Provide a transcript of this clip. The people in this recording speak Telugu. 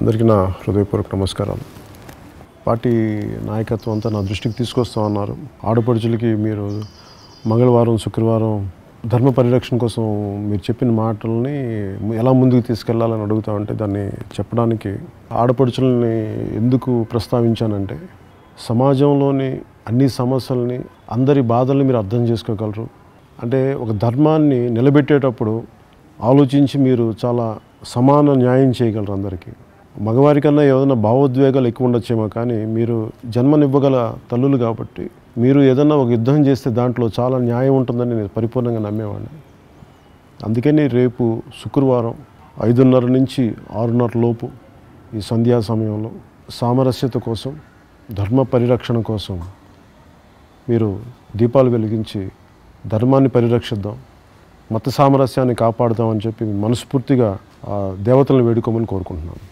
అందరికీ నా హృదయపూర్వక నమస్కారాలు పార్టీ నాయకత్వం అంతా నా దృష్టికి తీసుకొస్తా ఉన్నారు ఆడపడుచులకి మీరు మంగళవారం శుక్రవారం ధర్మ పరిరక్షణ కోసం మీరు చెప్పిన మాటల్ని ఎలా ముందుకు తీసుకెళ్లాలని అడుగుతా ఉంటే దాన్ని చెప్పడానికి ఆడపడుచుల్ని ఎందుకు ప్రస్తావించానంటే సమాజంలోని అన్ని సమస్యల్ని అందరి బాధల్ని మీరు అర్థం చేసుకోగలరు అంటే ఒక ధర్మాన్ని నిలబెట్టేటప్పుడు ఆలోచించి మీరు చాలా సమాన న్యాయం చేయగలరు అందరికీ మగవారి కన్నా ఏదైనా భావోద్వేగాలు ఎక్కువ ఉండొచ్చేమో కానీ మీరు జన్మనివ్వగల తల్లులు కాబట్టి మీరు ఏదన్నా ఒక యుద్ధం చేస్తే దాంట్లో చాలా న్యాయం ఉంటుందని నేను పరిపూర్ణంగా నమ్మేవాడిని అందుకని రేపు శుక్రవారం ఐదున్నర నుంచి ఆరున్నర లోపు ఈ సంధ్యా సమయంలో సామరస్యత కోసం ధర్మ పరిరక్షణ కోసం మీరు దీపాలు వెలిగించి ధర్మాన్ని పరిరక్షిద్దాం మత సామరస్యాన్ని కాపాడుదామని చెప్పి మనస్ఫూర్తిగా దేవతలను వేడుకోమని కోరుకుంటున్నాను